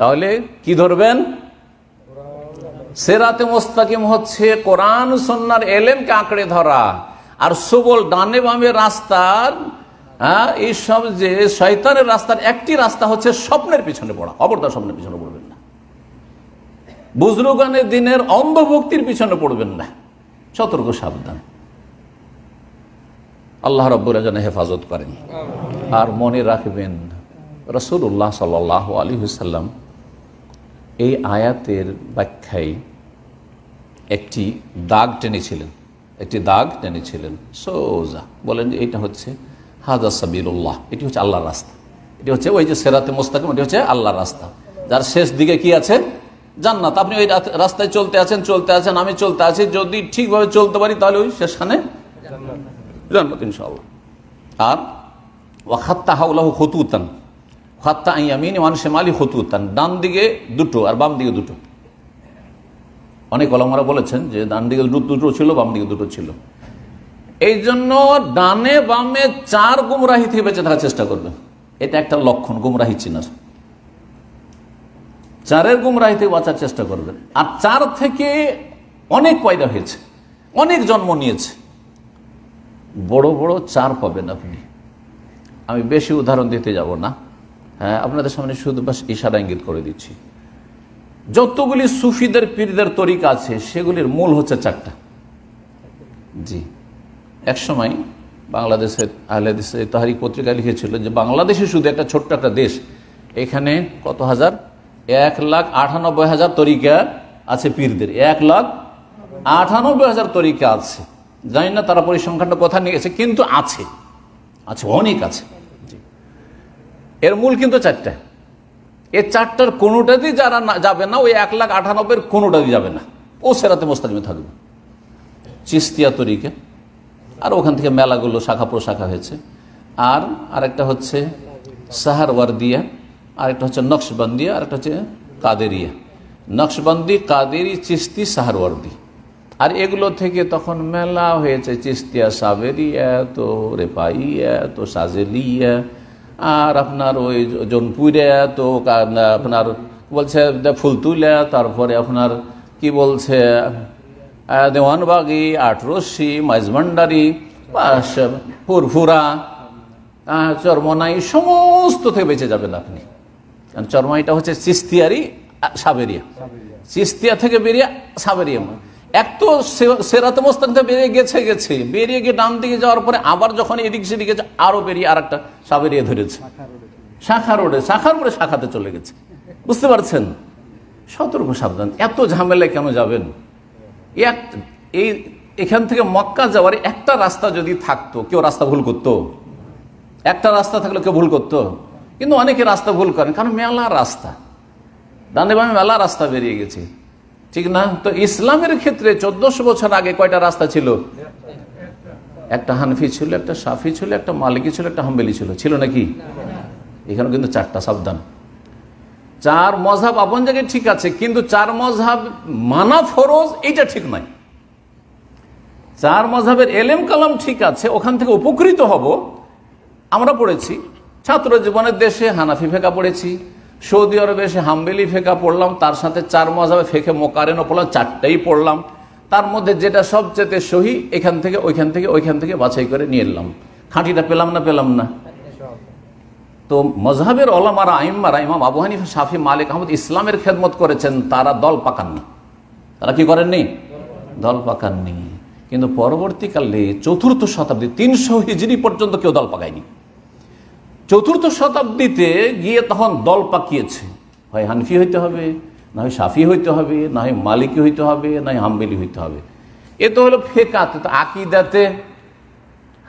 তাহলে কি ধরবেন সেরাতে মোস্তাকিম হচ্ছে কোরআন সন্ন্যার এলেমকে আঁকড়ে ধরা আর সবল ডানে বামে রাস্তার হ্যাঁ এইসব যে শৈতানের রাস্তার একটি রাস্তা হচ্ছে স্বপ্নের পিছনে পড়া অবর্তার স্বপ্নের পিছনে পড়বেন না বুজরুগানের দিনের অন্ধভক্তির পিছনে পড়বেন না সতর্ক সাবধান আল্লাহ রব্বুরা যেন হেফাজত করেন আর মনে রাখবেন রসুল্লাহ সাল আলী হুসাল্লাম এই আয়াতের ব্যাখ্যায় একটি দাগ টেনেছিলেন একটি দাগ টেনেছিলেন সোজা বলেন যে এটা হচ্ছে হাজা সাবিরুল্লাহ এটি হচ্ছে আল্লাহর রাস্তা এটি হচ্ছে ওই যে সেরাতে মোস্তাকিম এটি হচ্ছে আল্লাহর রাস্তা যার শেষ দিকে কি আছে জান্নাত আপনি ওই রাস্তায় চলতে আছেন চলতে আছেন আমি চলতে আছি যদি ঠিকভাবে চলতে পারি তাহলে ওই শেষখানে জান্নাত ইনশাল্লাহ আর ওয়াখাত্তা হাউলাহু খতুতান হত্তা ইয়ামিন ওয়ান শেমালি হতুতান ডান দিকে দুটো আর বাম দিকে দুটো অনেক অলমারা বলেছেন যে ডান দিকে দুটো ছিল বাম দিকে দুটো ছিল এই জন্য ডানে বামে চার গুমরাহি থেকে বেঁচে থাকার চেষ্টা করবেন এটা একটা লক্ষণ গুমরাহি চিনার চারের গুমরাহি থেকে বাঁচার চেষ্টা করবেন আর চার থেকে অনেক পয়দা হয়েছে অনেক জন্ম নিয়েছে বড় বড় চার পাবেন আপনি আমি বেশি উদাহরণ দিতে যাব না হ্যাঁ আপনাদের সামনে শুধু বাস ইশারা ইঙ্গিত করে দিচ্ছি যতগুলি সুফিদের পীরদের তরিকা আছে সেগুলির মূল হচ্ছে চারটা জি এক সময় বাংলাদেশের আহলেদেশে তাহারি পত্রিকা লিখেছিল যে বাংলাদেশে শুধু একটা ছোট্ট একটা দেশ এখানে কত হাজার এক লাখ আটানব্বই হাজার তরিকা আছে পীরদের এক লাখ আটানব্বই হাজার তরিকা আছে জানি না তারা পরিসংখ্যানটা কোথায় নিয়ে গেছে কিন্তু আছে আছে অনেক আছে এর মূল কিন্তু চারটা এ চারটার কোনোটাতেই যারা যাবে না ওই এক লাখ আটানব্বইয়ের কোনোটাতেই যাবে না ও সেরাতে মোস্তাজিমে থাকবে চিস্তিয়া তরিকে আর ওখান থেকে মেলাগুলো শাখা প্রশাখা হয়েছে আর আরেকটা হচ্ছে সাহারওয়ার্দিয়া আরেকটা হচ্ছে নকশবন্দিয়া আরেকটা হচ্ছে কাদেরিয়া নকশবন্দি কাদেরি চিস্তি সাহারওয়ার্দি আর এগুলো থেকে তখন মেলা হয়েছে চিস্তিয়া সাবেরিয়া তো রেপাইয়া তো সাজেলিয়া আর আপনার ওই জনপুরে তো আপনার বলছে ফুলতুলা তারপরে আপনার কি বলছে দেওয়ানবাগি আটরসি মাইজমান্ডারি ফুরফুরা চরমনাই সমস্ত থেকে বেঁচে যাবেন আপনি কারণ চরমাইটা হচ্ছে চিস্তিয়ারি সাবেরিয়া চিস্তিয়া থেকে বেরিয়ে সাবেরিয়া এক তো সেরাতে মোস্তাকতে বেরিয়ে গেছে গেছে বেরিয়ে গিয়ে ডান দিকে যাওয়ার পরে আবার যখন এদিক সেদিকে আরো বেরিয়ে আর একটা সাবেরিয়ে ধরেছে শাখা রোডে শাখার উপরে শাখাতে চলে গেছে বুঝতে পারছেন সতর্ক সাবধান এত ঝামেলায় কেন যাবেন এক এই এখান থেকে মক্কা যাওয়ার একটা রাস্তা যদি থাকতো কেউ রাস্তা ভুল করতো একটা রাস্তা থাকলে কেউ ভুল করতো কিন্তু অনেকে রাস্তা ভুল করেন কারণ মেলা রাস্তা ডানে বামে মেলা রাস্তা বেরিয়ে গেছে ঠিক না তো ইসলামের ক্ষেত্রে চোদ্দশো বছর আগে কয়টা রাস্তা ছিল একটা হানফি ছিল একটা সাফি ছিল একটা মালিকি ছিল একটা হাম্বেলি ছিল ছিল নাকি এখানে কিন্তু চারটা সাবধান চার মজাব আপন জায়গায় ঠিক আছে কিন্তু চার মজাব মানা ফরজ এটা ঠিক নয় চার মজাবের এলেম কালাম ঠিক আছে ওখান থেকে উপকৃত হব আমরা পড়েছি ছাত্র জীবনের দেশে হানাফি ফেঁকা পড়েছি সৌদি আরবে এসে হাম্বেলি ফেঁকা পড়লাম তার সাথে চার মজাবে ফেঁকে মোকারেনও পড়লাম চারটাই পড়লাম তার মধ্যে যেটা সবচেয়ে সহি এখান থেকে ওইখান থেকে ওইখান থেকে বাছাই করে নিয়ে এলাম খাঁটিটা পেলাম না পেলাম না তো মজহাবের ওলামারা আইম্মারা ইমাম আবু হানিফ শাফি মালিক আহমদ ইসলামের খেদমত করেছেন তারা দল পাকাননি তারা কি করেননি দল পাকাননি কিন্তু পরবর্তীকালে চতুর্থ শতাব্দী তিনশো হিজড়ি পর্যন্ত কেউ দল পাকায়নি চতুর্থ শতাব্দীতে গিয়ে তখন দল পাকিয়েছে হয় হানফি হইতে হবে না হয় সাফি হইতে হবে না হয় মালিকি হইতে হবে না হয় হাম্বেলি হইতে হবে এ তো হলো ফেকাতে তো আকিদাতে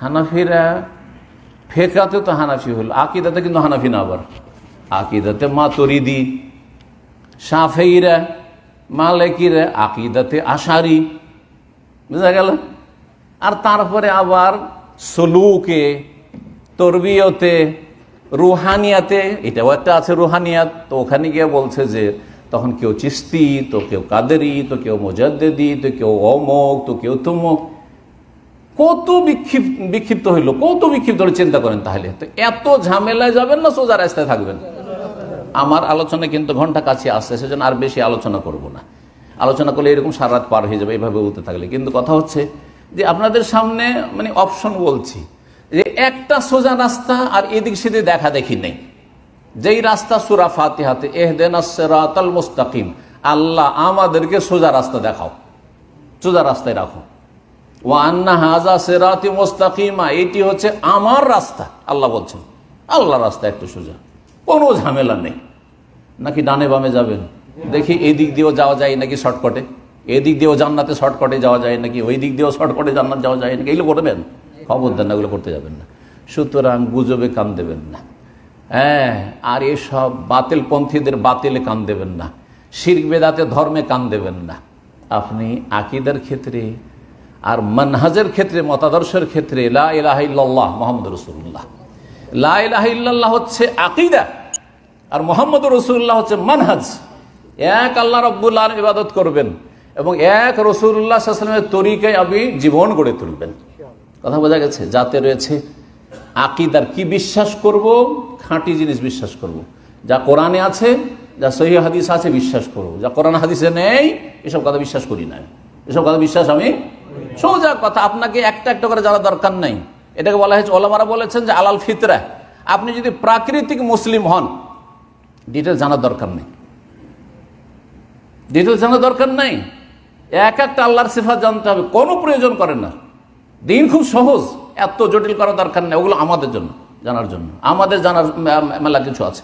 হানাফিরা ফেকাতে তো হানাফি হলো আকিদাতে কিন্তু হানাফি না আবার আকিদাতে মা তরিদি সাফেইরা মালেকিরা আকিদাতে আশারি বুঝা গেল আর তারপরে আবার সলুকে তরবিয়তে রুহানিয়াতে এটাও একটা আছে রুহানিয়াত তো ওখানে গিয়ে বলছে যে তখন কেউ চিস্তি তো কেউ কাদেরি তো কেউ মোজাদ্দেদি তো কেউ অমক তো কেউ তুমক কত বিক্ষিপ বিক্ষিপ্ত হইল কত বিক্ষিপ্ত হলে চিন্তা করেন তাহলে তো এত ঝামেলায় যাবেন না সোজা রাস্তায় থাকবেন আমার আলোচনা কিন্তু ঘন্টা কাছে আসছে সেজন্য আর বেশি আলোচনা করব না আলোচনা করলে এরকম সারা রাত পার হয়ে যাবে এইভাবে বলতে থাকলে কিন্তু কথা হচ্ছে যে আপনাদের সামনে মানে অপশন বলছি যে একটা সোজা রাস্তা আর এদিক সেদিক দেখা দেখি নেই যেই রাস্তা সুরা ফাতিহাতে এহদেন সেরাতল মুস্তাকিম আল্লাহ আমাদেরকে সোজা রাস্তা দেখাও সোজা রাস্তায় রাখো ও আন্না হাজা সেরাতি মোস্তাকিমা এটি হচ্ছে আমার রাস্তা আল্লাহ বলছেন আল্লাহ রাস্তা একটু সোজা কোনো ঝামেলা নেই নাকি ডানে বামে যাবেন দেখি এদিক দিয়েও যাওয়া যায় নাকি শর্টকটে এদিক দিয়েও জান্নাতে শর্টকটে যাওয়া যায় নাকি ওই দিক দিয়েও শর্টকটে জান্নাত যাওয়া যায় নাকি এগুলো করবেন অবদান না ওগুলো করতে যাবেন না সুতরাং গুজবে কান দেবেন না হ্যাঁ আর এসব বাতিল পন্থীদের বাতিলে কান দেবেন না শির্ক বেদাতে ধর্মে কান দেবেন না আপনি আকিদার ক্ষেত্রে আর মানহাজের ক্ষেত্রে মতাদর্শের ক্ষেত্রে লাহ মোহাম্মদ রসুল্লাহ লাহ হচ্ছে আকিদা আর মোহাম্মদ রসুল্লাহ হচ্ছে মানহাজ এক আল্লাহ রব্বুল্লাহ ইবাদত করবেন এবং এক রসুল্লাহ তরিকায় আপনি জীবন গড়ে তুলবেন কথা বোঝা গেছে যাতে রয়েছে আকিদার কি বিশ্বাস করব খাঁটি জিনিস বিশ্বাস করব। যা কোরআনে আছে যা সহি হাদিস আছে বিশ্বাস করব যা কোরআন হাদিসে নেই এসব কথা বিশ্বাস করি না এসব কথা বিশ্বাস আমি সোজা কথা আপনাকে একটা একটা করে জানার দরকার নাই এটাকে বলা হয়েছে ওলামারা বলেছেন যে আলাল ফিতরা আপনি যদি প্রাকৃতিক মুসলিম হন ডিটেল জানার দরকার নেই ডিটেল জানার দরকার নেই এক একটা আল্লাহর সিফাত জানতে হবে কোনো প্রয়োজন করেন না দিন খুব সহজ এত জটিল করা দরকার নেই ওগুলো আমাদের জন্য জানার জন্য আমাদের জানার মেলা কিছু আছে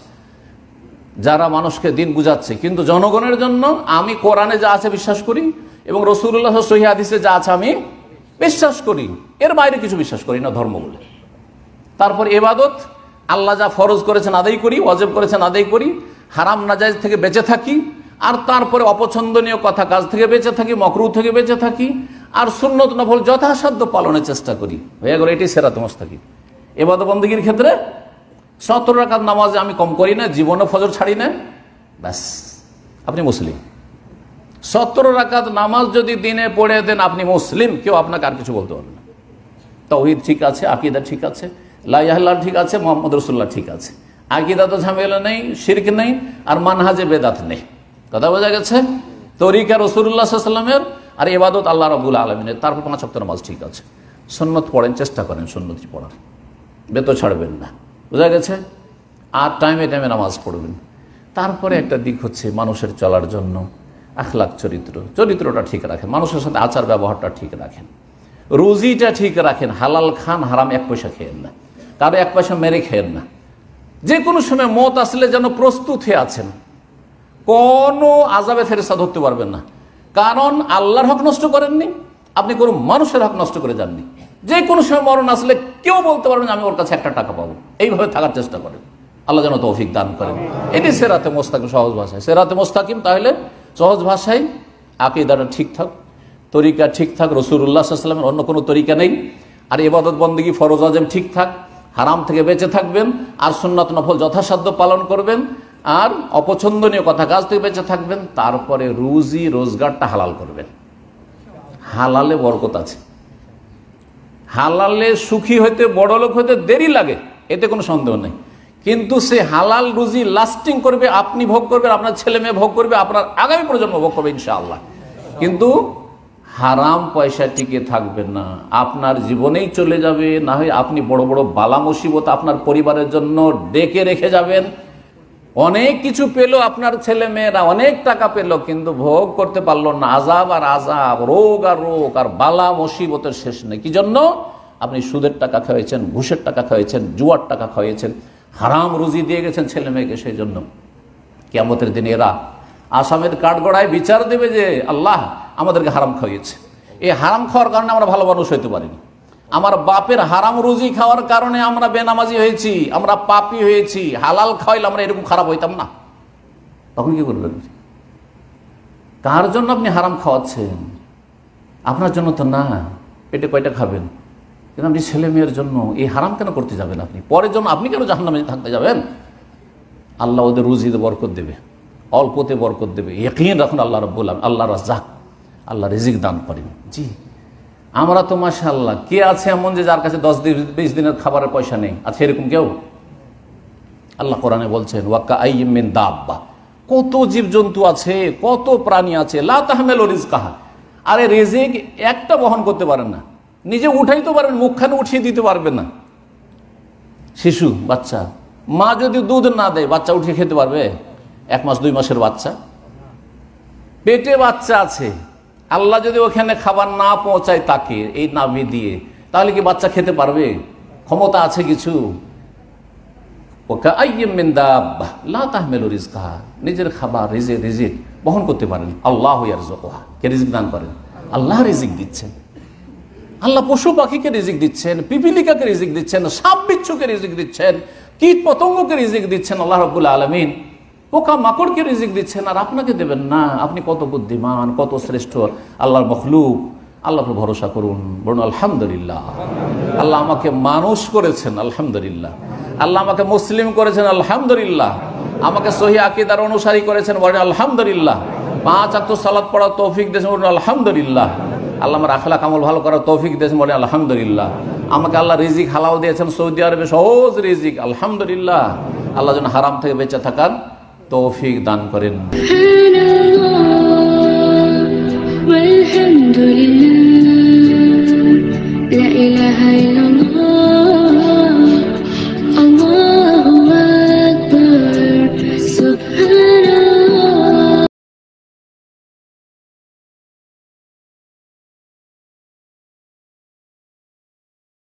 যারা মানুষকে দিন বুঝাচ্ছে কিন্তু জনগণের জন্য আমি কোরআনে যা আছে বিশ্বাস করি এবং রসুল্লাহ সহি যা আছে আমি বিশ্বাস করি এর বাইরে কিছু বিশ্বাস করি না ধর্ম বলে তারপর এবাদত আল্লাহ যা ফরজ করেছেন আদায় করি অজেব করেছেন আদায় করি হারাম নাজাইজ থেকে বেঁচে থাকি আর তারপরে অপছন্দনীয় কথা কাজ থেকে বেঁচে থাকি মকরু থেকে বেঁচে থাকি আর সুন্নত নফল যথাসাধ্য পালনের চেষ্টা করি ভাইয়া গেল এটি সেরা তোমার থাকি এবার বন্দীগীর ক্ষেত্রে সতেরো রাকাত নামাজে আমি কম করি না জীবনে ফজর ছাড়ি না ব্যাস আপনি মুসলিম সতেরো রাকাত নামাজ যদি দিনে পড়ে দেন আপনি মুসলিম কেউ আপনাকে আর কিছু বলতে পারবে না তহিদ ঠিক আছে আকিদা ঠিক আছে লাইয়াল্লাহ ঠিক আছে মোহাম্মদ রসুল্লাহ ঠিক আছে আকিদা তো ঝামেলা নেই শির্ক নেই আর মানহাজে বেদাত নেই কথা বোঝা গেছে তরিকা রসুল্লাহ সাল্লামের আর এবাদত আল্লাহ রবুল আলমিনের তারপর পাঁচ অক্ট নামাজ ঠিক আছে সন্ন্যত পড়েন চেষ্টা করেন সন্ন্যতি পড়ার বেত ছাড়বেন না বোঝা গেছে আর টাইমে টাইমে নামাজ পড়বেন তারপরে একটা দিক হচ্ছে মানুষের চলার জন্য আখলাখ চরিত্র চরিত্রটা ঠিক রাখেন মানুষের সাথে আচার ব্যবহারটা ঠিক রাখেন রুজিটা ঠিক রাখেন হালাল খান হারাম এক পয়সা খেয়েন না কারো এক পয়সা মেরে খেয়েন না যে কোনো সময় মত আসলে যেন প্রস্তুত হয়ে আছেন কোনো আজাবে ফেরেস্তা ধরতে পারবেন না কারণ আল্লাহর হক নষ্ট করেননি আপনি কোনো মানুষের হক নষ্ট করে যাননি যে কোনো সময় মরণ আসলে কেউ বলতে পারবেন আমি ওর কাছে একটা টাকা পাবো এইভাবে থাকার চেষ্টা করেন আল্লাহ যেন তৌফিক দান করেন এটি সেরাতে মোস্তাকিম সহজ ভাষায় সেরাতে মোস্তাকিম তাহলে সহজ ভাষায় আকিদাটা ঠিক থাক তরিকা ঠিক থাক রসুল্লাহামের অন্য কোনো তরিকা নেই আর এবাদত বন্দীগী ফরজ আজম ঠিক থাক হারাম থেকে বেঁচে থাকবেন আর সুন্নাত নফল যথাসাধ্য পালন করবেন আর অপছন্দনীয় কথা কাজ থেকে বেঁচে থাকবেন তারপরে রুজি রোজগারটা হালাল করবেন হালালে বরকত আছে হালালে সুখী হইতে বড় লোক হইতে দেরি লাগে এতে কোনো সন্দেহ নেই কিন্তু সে হালাল রুজি লাস্টিং করবে আপনি ভোগ করবেন আপনার ছেলে মেয়ে ভোগ করবে আপনার আগামী প্রজন্ম ভোগ করবে ইনশাআল্লাহ কিন্তু হারাম পয়সা টিকে থাকবে না আপনার জীবনেই চলে যাবে না হয় আপনি বড় বড় বালা মুসিবত আপনার পরিবারের জন্য ডেকে রেখে যাবেন অনেক কিছু পেল আপনার ছেলে মেয়েরা অনেক টাকা পেল কিন্তু ভোগ করতে পারলো না আজাব আর আজাব রোগ আর রোগ আর বালা মুসিবতের শেষ নেই কি জন্য আপনি সুদের টাকা খাওয়াইছেন ঘুষের টাকা খাওয়াইছেন জুয়ার টাকা খাওয়াইছেন হারাম রুজি দিয়ে গেছেন ছেলে মেয়েকে সেই জন্য কেমতের দিন এরা আসামের কাঠগড়ায় বিচার দেবে যে আল্লাহ আমাদেরকে হারাম খাওয়িয়েছে এই হারাম খাওয়ার কারণে আমরা ভালো মানুষ হইতে পারিনি আমার বাপের হারাম রুজি খাওয়ার কারণে আমরা বেনামাজি হয়েছি আমরা পাপি হয়েছি হালাল খাওয়াইলে আমরা এরকম খারাপ হইতাম না তখন কি করবেন কার জন্য আপনি হারাম খাওয়াচ্ছেন আপনার জন্য তো না পেটে কয়টা খাবেন কিন্তু আপনি ছেলে মেয়ের জন্য এই হারাম কেন করতে যাবেন আপনি পরের জন্য আপনি কেন জাহান্নামে থাকতে যাবেন আল্লাহ ওদের রুজিতে বরকত দেবে অল্পতে বরকত দেবে ইকিন রাখুন আল্লাহ রব্বুল আল্লাহ রাজাক আল্লাহ রিজিক দান করেন জি আমরা তো মাসাল্লাহ কে আছে এমন যে যার কাছে দশ দিন বিশ দিনের খাবারের পয়সা নেই আছে আচ্ছা, এরকম কেউ আল্লাহ কোরআনে বলছেন ওয়াক্কা আইমিন দাব্বা কত জীবজন্তু আছে কত প্রাণী আছে লা তাহমেল আরে রেজিক একটা বহন করতে পারেন না নিজে উঠাইতে পারেন মুখখানে উঠিয়ে দিতে পারবে না শিশু বাচ্চা মা যদি দুধ না দেয় বাচ্চা উঠিয়ে খেতে পারবে এক মাস দুই মাসের বাচ্চা পেটে বাচ্চা আছে আল্লাহ যদি ওখানে খাবার না পৌঁছায় তাকে এই নাভি দিয়ে তাহলে কি বাচ্চা খেতে পারবে ক্ষমতা আছে কিছু নিজের খাবার রেজে রেজিক বহন করতে পারেন আল্লাহ কে রিজিক দান করেন আল্লাহ রিজিক দিচ্ছেন আল্লাহ পশু পাখিকে রিজিক দিচ্ছেন পিপিলিকাকে রিজিক দিচ্ছেন সাপ বিচ্ছুকে রিজিক দিচ্ছেন কীট পতঙ্গকে রিজিক দিচ্ছেন আল্লাহ রবুল্লা আলমিন পোকা মাকড়কে রিজিক দিচ্ছেন আর আপনাকে দেবেন না আপনি কত বুদ্ধিমান কত শ্রেষ্ঠ আল্লাহর মখলুক আল্লাহ ভরসা করুন বলুন আলহামদুলিল্লাহ আল্লাহ আমাকে মানুষ করেছেন আলহামদুলিল্লাহ আল্লাহ আমাকে মুসলিম করেছেন আলহামদুলিল্লাহ আমাকে সহি আকিদার অনুসারী করেছেন বলেন আলহামদুলিল্লাহ পাঁচ আত্ম সালাদ পড়া তৌফিক দেশ বলেন আলহামদুলিল্লাহ আল্লাহ আমার আখলা কামল ভালো করার তৌফিক দেশ বলে আলহামদুলিল্লাহ আমাকে আল্লাহ রিজিক হালাও দিয়েছেন সৌদি আরবে সহজ রিজিক আলহামদুলিল্লাহ আল্লাহ যেন হারাম থেকে বেঁচে থাকার তৌফিক দান করেন আলহামদুলিল্লাহ লা ইলাহা